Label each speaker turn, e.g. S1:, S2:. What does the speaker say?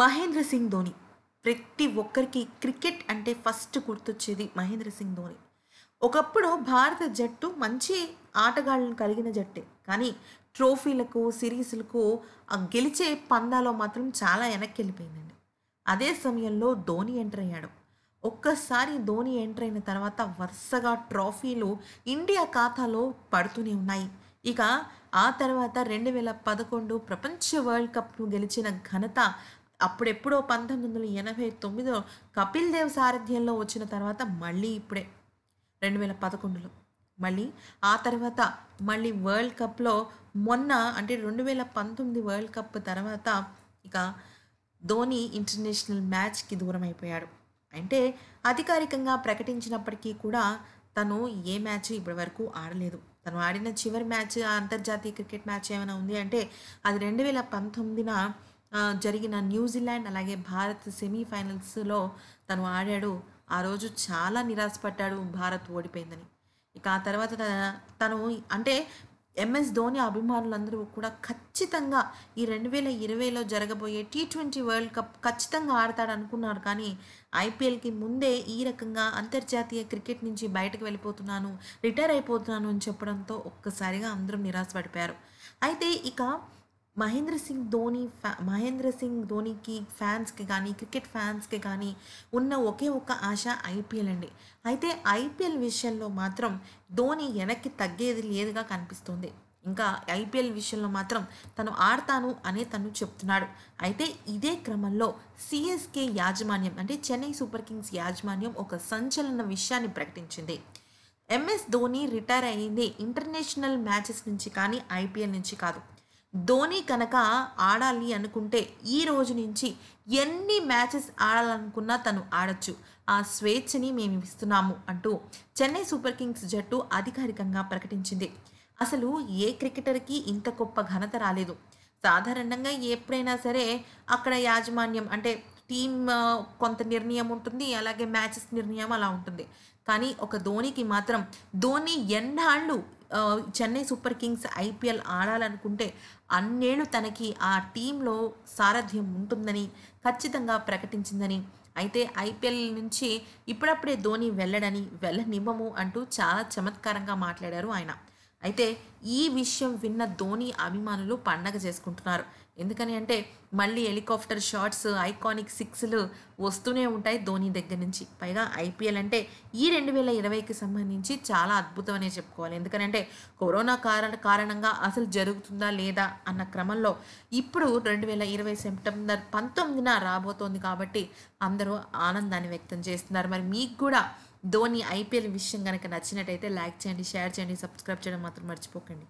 S1: మహేంద్ర సింగ్ ధోని ప్రతి ఒక్కరికి క్రికెట్ అంటే ఫస్ట్ గుర్తొచ్చేది మహేంద్ర సింగ్ ధోని ఒకప్పుడు భారత జట్టు మంచి ఆటగాళ్ళను కలిగిన జట్టే కానీ ట్రోఫీలకు సిరీస్లకు ఆ గెలిచే పందాలో మాత్రం చాలా వెనక్కి వెళ్ళిపోయిందండి అదే సమయంలో ధోని ఎంటర్ అయ్యాడు ఒక్కసారి ధోని ఎంటర్ అయిన తర్వాత వరుసగా ట్రోఫీలు ఇండియా ఖాతాలో పడుతూనే ఉన్నాయి ఇక ఆ తర్వాత రెండు వేల పదకొండు ప్రపంచ వరల్డ్ కప్ను గెలిచిన ఘనత అప్పుడెప్పుడో పంతొమ్మిది వందల ఎనభై తొమ్మిదిలో కపిల్ దేవ్ సారథ్యంలో వచ్చిన తర్వాత మళ్ళీ ఇప్పుడే రెండు వేల పదకొండులో మళ్ళీ ఆ తర్వాత మళ్ళీ వరల్డ్ కప్లో మొన్న అంటే రెండు వేల పంతొమ్మిది వరల్డ్ కప్ తర్వాత ఇక ధోని ఇంటర్నేషనల్ మ్యాచ్కి దూరం అయిపోయాడు అంటే అధికారికంగా ప్రకటించినప్పటికీ కూడా తను ఏ మ్యాచ్ ఇప్పటి వరకు ఆడలేదు తను ఆడిన చివరి మ్యాచ్ అంతర్జాతీయ క్రికెట్ మ్యాచ్ ఏమైనా ఉంది అంటే అది రెండు వేల పంతొమ్మిదిన జరిగిన న్యూజిలాండ్ అలాగే భారత్ సెమీఫైనల్స్లో తను ఆడాడు ఆ రోజు చాలా నిరాశపడ్డాడు భారత్ ఓడిపోయిందని ఇక ఆ తర్వాత తను అంటే ఎంఎస్ ధోని అభిమానులందరూ కూడా ఖచ్చితంగా ఈ రెండు వేల ఇరవైలో జరగబోయే టీ ట్వంటీ వరల్డ్ కప్ ఖచ్చితంగా ఆడతాడు అనుకున్నారు కానీ ఐపీఎల్కి ముందే ఈ రకంగా అంతర్జాతీయ క్రికెట్ నుంచి బయటకు వెళ్ళిపోతున్నాను రిటైర్ అయిపోతున్నాను అని చెప్పడంతో ఒక్కసారిగా అందరూ నిరాశపడిపోయారు అయితే ఇక మహేంద్ర సింగ్ ధోని ఫ్యా మహేంద్ర సింగ్ ధోనికి ఫ్యాన్స్కి కానీ క్రికెట్ ఫ్యాన్స్కి కానీ ఉన్న ఒకే ఒక్క ఆశ ఐపీఎల్ అండి అయితే ఐపీఎల్ విషయంలో మాత్రం ధోని వెనక్కి తగ్గేది లేదుగా కనిపిస్తుంది ఇంకా ఐపీఎల్ విషయంలో మాత్రం తను ఆడతాను అనే తను చెప్తున్నాడు అయితే ఇదే క్రమంలో సిఎస్కే యాజమాన్యం అంటే చెన్నై సూపర్ కింగ్స్ యాజమాన్యం ఒక సంచలన విషయాన్ని ప్రకటించింది ఎంఎస్ ధోని రిటైర్ అయింది ఇంటర్నేషనల్ మ్యాచెస్ నుంచి కానీ ఐపీఎల్ నుంచి కాదు ధోని కనుక ఆడాలి అనుకుంటే ఈ రోజు నుంచి ఎన్ని మ్యాచెస్ ఆడాలనుకున్నా తను ఆడచ్చు ఆ స్వేచ్ఛని మేము ఇస్తున్నాము అంటూ చెన్నై సూపర్ కింగ్స్ జట్టు అధికారికంగా ప్రకటించింది అసలు ఏ క్రికెటర్కి ఇంత గొప్ప ఘనత రాలేదు సాధారణంగా ఎప్పుడైనా సరే అక్కడ యాజమాన్యం అంటే టీమ్ కొంత నిర్ణయం ఉంటుంది అలాగే మ్యాచెస్ నిర్ణయం అలా ఉంటుంది కానీ ఒక ధోనికి మాత్రం ధోని ఎన్నాళ్ళు చెన్నై సూపర్ కింగ్స్ ఐపీఎల్ ఆడాలనుకుంటే అన్నేళ్ళు తనకి ఆ టీంలో సారథ్యం ఉంటుందని ఖచ్చితంగా ప్రకటించిందని అయితే ఐపీఎల్ నుంచి ఇప్పుడప్పుడే ధోని వెళ్ళడని వెళ్ళనివ్వము అంటూ చాలా చమత్కారంగా మాట్లాడారు ఆయన అయితే ఈ విషయం విన్న ధోని అభిమానులు పండగ చేసుకుంటున్నారు ఎందుకని అంటే మళ్ళీ హెలికాప్టర్ షాట్స్ ఐకానిక్ సిక్స్లు వస్తూనే ఉంటాయి ధోని దగ్గర నుంచి పైగా ఐపీఎల్ అంటే ఈ రెండు వేల ఇరవైకి సంబంధించి చాలా అద్భుతం అనే చెప్పుకోవాలి ఎందుకనంటే కరోనా కారణ కారణంగా అసలు జరుగుతుందా లేదా అన్న క్రమంలో ఇప్పుడు రెండు వేల ఇరవై సెప్టెంబర్ పంతొమ్మిదిన రాబోతోంది కాబట్టి అందరూ ఆనందాన్ని వ్యక్తం చేస్తున్నారు మరి మీకు కూడా ధోని ఐపీఎల్ విషయం కనుక నచ్చినట్టయితే లైక్ చేయండి షేర్ చేయండి సబ్స్క్రైబ్ చేయడం మాత్రం మర్చిపోకండి